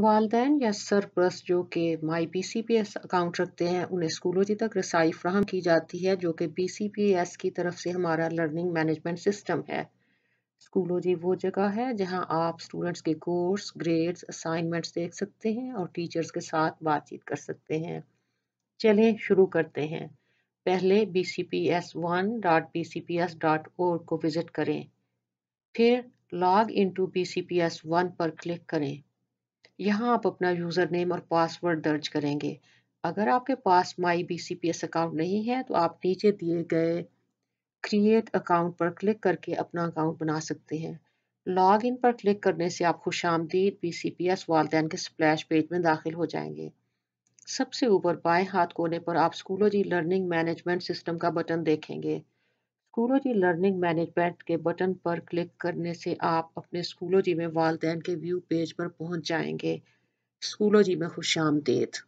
वालदेन या सरप्रस जो कि my P C P S account रखते हैं उन्हें स्कूलों तक रसाई फ्राहम की जाती है जो कि पी सी पी एस की तरफ से हमारा लर्निंग मैनेजमेंट सिस्टम है स्कूलों जी वो जगह है जहां आप स्टूडेंट्स के कोर्स ग्रेड्स असाइनमेंट्स देख सकते हैं और टीचर्स के साथ बातचीत कर सकते हैं चलें शुरू करते हैं पहले B C P S one dot B C P S dot O को विज़िट करें फिर log in to B C P S one पर क्लिक करें यहाँ आप अपना यूज़र नेम और पासवर्ड दर्ज करेंगे अगर आपके पास my B C P S account नहीं है तो आप नीचे दिए गए क्रिएट अकाउंट पर क्लिक करके अपना अकाउंट बना सकते हैं लॉग इन पर क्लिक करने से आप खुश आमदीद बी सी पी एस वालदेन के स्प्लैश पेज में दाखिल हो जाएंगे सबसे ऊपर बाएं हाथ कोने पर आप स्कूलोजी लर्निंग मैनेजमेंट सिस्टम का बटन देखेंगे स्कूलोजी लर्निंग मैनेजमेंट के बटन पर क्लिक करने से आप अपने स्कूलोजी में वालदेन के व्यू पेज पर पहुंच जाएंगे स्कूलोजी में खुश आमदेद